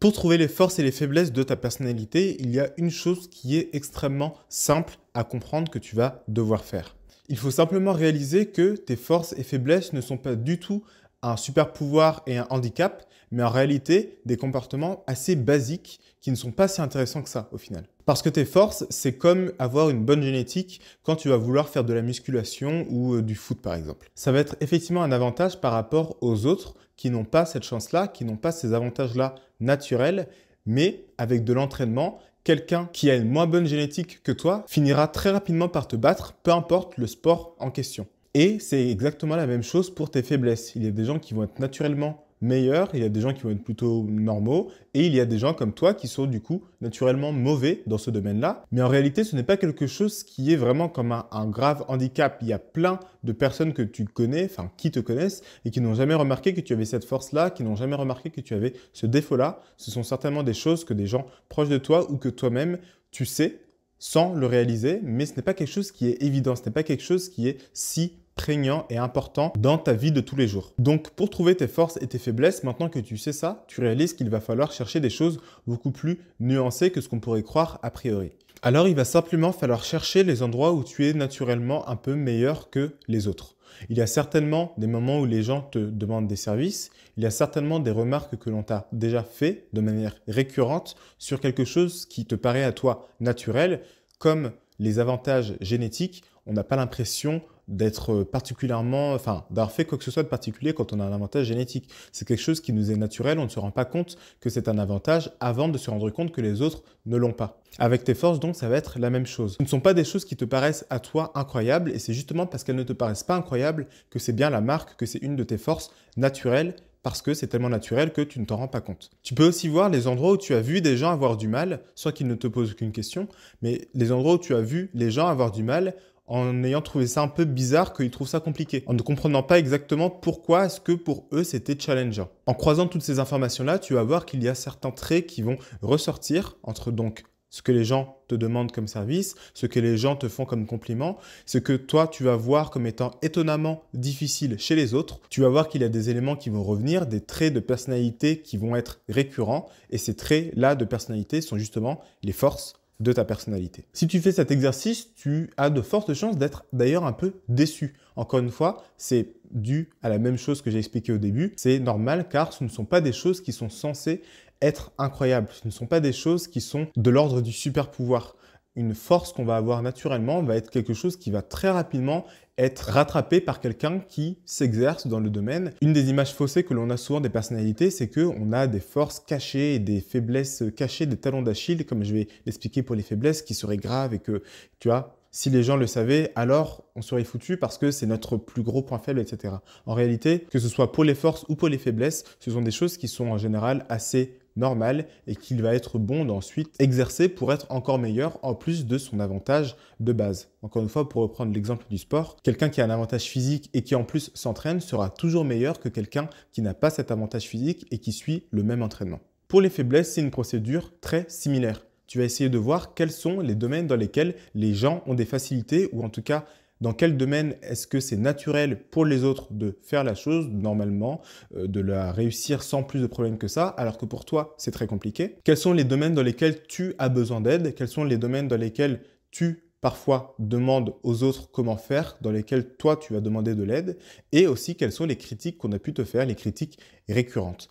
Pour trouver les forces et les faiblesses de ta personnalité, il y a une chose qui est extrêmement simple à comprendre que tu vas devoir faire. Il faut simplement réaliser que tes forces et faiblesses ne sont pas du tout un super pouvoir et un handicap, mais en réalité des comportements assez basiques qui ne sont pas si intéressants que ça au final. Parce que tes forces, c'est comme avoir une bonne génétique quand tu vas vouloir faire de la musculation ou euh, du foot par exemple. Ça va être effectivement un avantage par rapport aux autres, qui n'ont pas cette chance-là, qui n'ont pas ces avantages-là naturels, mais avec de l'entraînement, quelqu'un qui a une moins bonne génétique que toi finira très rapidement par te battre, peu importe le sport en question. Et c'est exactement la même chose pour tes faiblesses. Il y a des gens qui vont être naturellement meilleurs, il y a des gens qui vont être plutôt normaux, et il y a des gens comme toi qui sont du coup naturellement mauvais dans ce domaine-là. Mais en réalité, ce n'est pas quelque chose qui est vraiment comme un, un, grave handicap. Il y a plein de personnes que tu connais, enfin qui te connaissent, et qui n'ont jamais remarqué que tu avais cette force-là, qui n'ont jamais remarqué que tu avais ce défaut-là. Ce sont certainement des choses que des gens proches de toi ou que toi-même, tu sais sans le réaliser, mais ce n'est pas quelque chose qui est évident, ce n'est pas quelque chose qui est si prégnant et important dans ta vie de tous les jours. Donc pour trouver tes forces et tes faiblesses, maintenant que tu sais ça, tu réalises qu'il va falloir chercher des choses beaucoup plus nuancées que ce qu'on pourrait croire a priori. Alors il va simplement falloir chercher les endroits où tu es naturellement un peu meilleur que les autres. Il y a certainement des moments où les gens te demandent des services, il y a certainement des remarques que l'on t'a déjà fait de manière récurrente sur quelque chose qui te paraît à toi naturel, comme les avantages génétiques, on n'a pas l'impression d'être particulièrement, enfin, d'avoir fait quoi que ce soit de particulier quand on a un avantage génétique. C'est quelque chose qui nous est naturel, on ne se rend pas compte que c'est un avantage avant de se rendre compte que les autres ne l'ont pas. Avec tes forces, donc, ça va être la même chose. Ce ne sont pas des choses qui te paraissent à toi incroyables, et c'est justement parce qu'elles ne te paraissent pas incroyables que c'est bien la marque, que c'est une de tes forces naturelles parce que c'est tellement naturel que tu ne t'en rends pas compte. Tu peux aussi voir les endroits où tu as vu des gens avoir du mal, soit qu'ils ne te posent aucune question, mais les endroits où tu as vu les gens avoir du mal en ayant trouvé ça un peu bizarre qu'ils trouvent ça compliqué, en ne comprenant pas exactement pourquoi est-ce que pour eux c'était challengeant. En croisant toutes ces informations-là, tu vas voir qu'il y a certains traits qui vont ressortir entre donc ce que les gens te demandent comme service, ce que les gens te font comme compliment, ce que toi tu vas voir comme étant étonnamment difficile chez les autres, tu vas voir qu'il y a des éléments qui vont revenir, des traits de personnalité qui vont être récurrents, et ces traits-là de personnalité sont justement les forces, de ta personnalité. Si tu fais cet exercice, tu as de fortes chances d'être d'ailleurs un peu déçu. Encore une fois, c'est dû à la même chose que j'ai expliqué au début. C'est normal car ce ne sont pas des choses qui sont censées être incroyables. Ce ne sont pas des choses qui sont de l'ordre du super pouvoir une force qu'on va avoir naturellement va être quelque chose qui va très rapidement être rattrapé par quelqu'un qui s'exerce dans le domaine. Une des images faussées que l'on a souvent des personnalités, c'est que on a des forces cachées et des faiblesses cachées, des talons d'Achille, comme je vais l'expliquer pour les faiblesses, qui seraient graves et que, tu vois, si les gens le savaient, alors on serait foutu parce que c'est notre plus gros point faible, etc. En réalité, que ce soit pour les forces ou pour les faiblesses, ce sont des choses qui sont en général assez normal et qu'il va être bon d'ensuite exercer pour être encore meilleur en plus de son avantage de base. Encore une fois, pour reprendre l'exemple du sport, quelqu'un qui a un avantage physique et qui en plus s'entraîne sera toujours meilleur que quelqu'un qui n'a pas cet avantage physique et qui suit le même entraînement. Pour les faiblesses, c'est une procédure très similaire. Tu vas essayer de voir quels sont les domaines dans lesquels les gens ont des facilités ou en tout cas dans quel domaine est-ce que c'est naturel pour les autres de faire la chose normalement, euh, de la réussir sans plus de problèmes que ça, alors que pour toi c'est très compliqué Quels sont les domaines dans lesquels tu as besoin d'aide Quels sont les domaines dans lesquels tu parfois demandes aux autres comment faire, dans lesquels toi tu as demandé de l'aide, et aussi quelles sont les critiques qu'on a pu te faire, les critiques récurrentes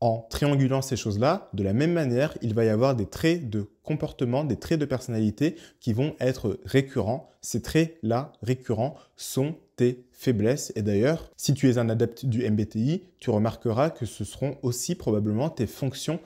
en triangulant ces choses-là, de la même manière, il va y avoir des traits de comportement, des traits de personnalité qui vont être récurrents. Ces traits-là récurrents sont tes faiblesses. Et d'ailleurs, si tu es un adepte du MBTI, tu remarqueras que ce seront aussi probablement tes fonctions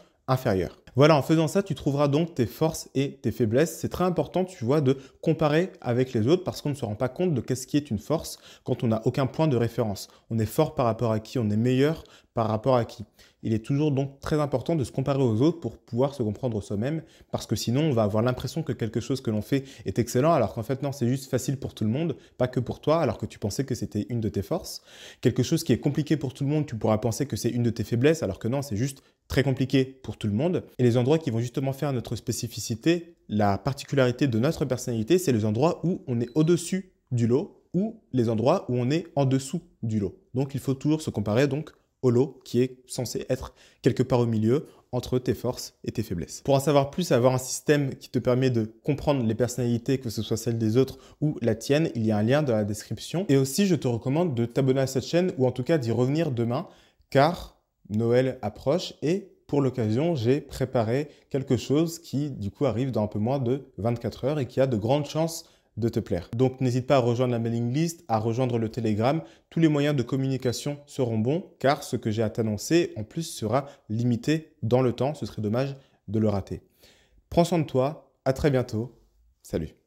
voilà, en faisant ça, tu trouveras donc tes forces et tes faiblesses. C'est très important, tu vois, de comparer avec les autres parce qu'on ne se rend pas compte de qu'est-ce qui est une force quand on n'a aucun point de référence. On est fort par rapport à qui, on est meilleur par rapport à qui. Il est toujours donc très important de se comparer aux autres pour pouvoir se comprendre soi-même parce que sinon on va avoir l'impression que quelque chose que l'on fait est excellent alors qu'en fait non, c'est juste facile pour tout le monde, pas que pour toi alors que tu pensais que c'était une de tes forces. Quelque chose qui est compliqué pour tout le monde, tu pourras penser que c'est une de tes faiblesses alors que non, c'est juste très compliqué pour tout le monde. Et les endroits qui vont justement faire notre spécificité, la particularité de notre personnalité, c'est les endroits où on est au-dessus du lot ou les endroits où on est en dessous du lot. Donc il faut toujours se comparer donc au lot qui est censé être quelque part au milieu entre tes forces et tes faiblesses. Pour en savoir plus, avoir un système qui te permet de comprendre les personnalités, que ce soit celles des autres ou la tienne, il y a un lien dans la description. Et aussi, je te recommande de t'abonner à cette chaîne ou en tout cas d'y revenir demain, car Noël approche et pour l'occasion, j'ai préparé quelque chose qui du coup arrive dans un peu moins de 24 heures et qui a de grandes chances de te plaire. Donc n'hésite pas à rejoindre la mailing list, à rejoindre le Telegram. Tous les moyens de communication seront bons car ce que j'ai à t'annoncer en plus sera limité dans le temps. Ce serait dommage de le rater. Prends soin de toi. À très bientôt. Salut.